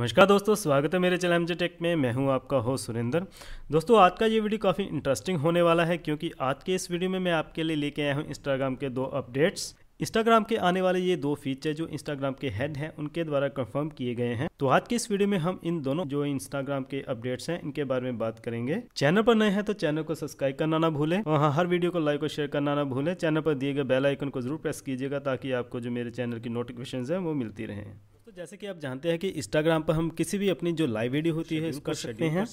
नमस्कार दोस्तों स्वागत है मेरे चैनल एम टेक में मैं हूं आपका हो सुरेंद्र दोस्तों आज का ये वीडियो काफ़ी इंटरेस्टिंग होने वाला है क्योंकि आज के इस वीडियो में मैं आपके लिए लेके आया हूं इंस्टाग्राम के दो अपडेट्स इंस्टाग्राम के आने वाले ये दो फीचर जो इंस्टाग्राम के हेड हैं उनके द्वारा कंफर्म किए गए हैं तो आज के इस वीडियो में हम इन दोनों जो इंस्टाग्राम के अपडेट्स हैं इनके बारे में बात करेंगे चैनल पर नए हैं तो चैनल को सब्सक्राइब करना ना भूलें और हाँ, हर वीडियो को लाइक और शेयर करना ना भूलें चैनल पर दिए गए बेल आइकन को जरूर प्रेस कीजिएगा ताकि आपको जो मेरे चैनल की नोटिफिकेशन है वो मिलती रहे दोस्तों जैसे कि आप जानते हैं कि इंस्टाग्राम पर हम किसी भी अपनी जो लाइव वीडियो होती है कर सकते हैं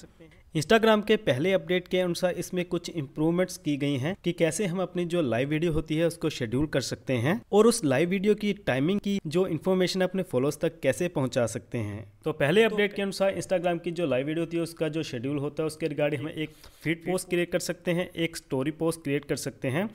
इंस्टाग्राम के पहले अपडेट के अनुसार इसमें कुछ इम्प्रूवमेंट्स की गई हैं कि कैसे हम अपनी जो लाइव वीडियो होती है उसको शेड्यूल कर सकते हैं और उस लाइव वीडियो की टाइमिंग की जो इन्फॉर्मेशन अपने फॉलोअर्स तक कैसे पहुंचा सकते हैं तो पहले अपडेट तो के अनुसार इंस्टाग्राम की जो लाइव वीडियो होती है उसका जो शेड्यूल होता है उसके रिगार्डिंग हम एक फीड पोस्ट क्रिएट कर सकते हैं एक स्टोरी पोस्ट क्रिएट कर सकते हैं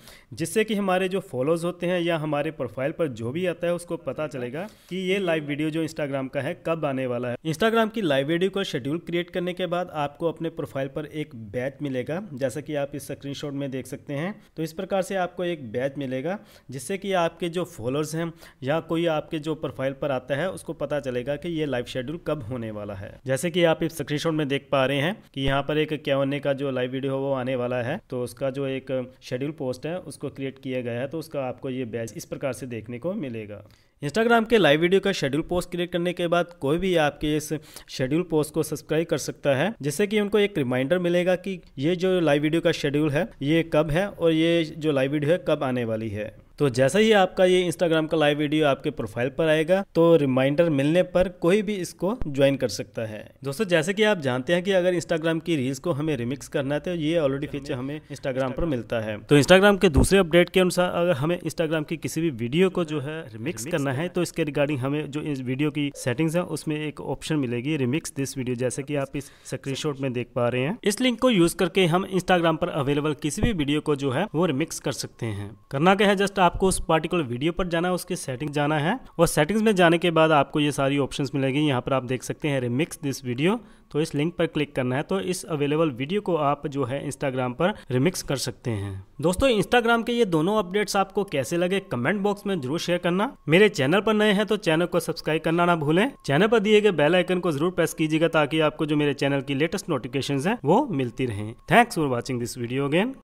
जिससे कि हमारे जो फॉलोअर्स होते हैं या हमारे प्रोफाइल पर जो भी आता है उसको पता चलेगा कि ये लाइव वीडियो जो इंस्टाग्राम का है कब आने वाला है इंस्टाग्राम की लाइव वीडियो को शेड्यूल क्रिएट करने के बाद आपको अपने प्रोफाइल पर एक बैच मिलेगा जैसा कि आप इस स्क्रीन में देख सकते हैं तो इस प्रकार से आपको एक बैच मिलेगा जिससे कि आपके जो फॉलोअर्स हैं या कोई आपके जो प्रोफाइल पर आता है उसको पता चलेगा कि ये लाइव शेड्यूल कब होने वाला है जैसे कि आप इस स्क्रीन में देख पा रहे हैं कि यहाँ पर एक क्या होने का जो लाइव वीडियो वो आने वाला है तो उसका जो एक शेड्यूल पोस्ट है उसको क्रिएट किया गया है तो उसका आपको ये बैच इस प्रकार से देखने को मिलेगा इंस्टाग्राम के लाइव वीडियो का शेड्यूल पोस्ट क्रिएट करने के बाद कोई भी आपके इस शेड्यूल पोस्ट को सब्सक्राइब कर सकता है जिससे कि उनको एक रिमाइंडर मिलेगा कि ये जो लाइव वीडियो का शेड्यूल है ये कब है और ये जो लाइव वीडियो है कब आने वाली है तो जैसे ही आपका ये इंस्टाग्राम का लाइव वीडियो आपके प्रोफाइल पर आएगा तो रिमाइंडर मिलने पर कोई भी इसको ज्वाइन कर सकता है दोस्तों जैसे कि आप जानते हैं कि अगर इंस्टाग्राम की रील्स को हमें रिमिक्स करना है तो ये ऑलरेडी फीचर हमें इंस्टाग्राम पर मिलता है तो इंस्टाग्राम के दूसरे अपडेट के अनुसार अगर हमें इंस्टाग्राम की किसी भी वीडियो को जो है रिमिक्स करना है तो इसके रिगार्डिंग हमें जो इस वीडियो की सेटिंग्स है उसमें एक ऑप्शन मिलेगी रिमिक्स दिस वीडियो जैसे कि आप इस स्क्रीनशॉट में देख पा रहे हैं इस लिंक को यूज करके हम इंस्टाग्राम पर अवेलेबल किसी भी वीडियो को जो है वो रिमिक्स कर सकते हैं करना क्या है जस्ट आपको उस पार्टिकुलर वीडियो पर जाना है उसके सेटिंग जाना है और सेटिंग्स में जाने के बाद आपको ये सारी ऑप्शंस मिलेगी यहाँ पर आप देख सकते हैं रिमिक्स दिस वीडियो तो इस लिंक पर क्लिक करना है तो इस अवेलेबल वीडियो को आप जो है इंस्टाग्राम पर रिमिक्स कर सकते हैं दोस्तों इंस्टाग्राम के ये दोनों अपडेट्स आपको कैसे लगे कमेंट बॉक्स में जरूर शेयर करना मेरे चैनल पर नए हैं तो चैनल को सब्सक्राइब करना ना भूलें चैनल पर दिए गए बेल आइकन को जरूर प्रेस कीजिएगा ताकि आपको जो मेरे चैनल की लेटेस्ट नोटिफिकेशन है वो मिलती रहे thanks for watching this video again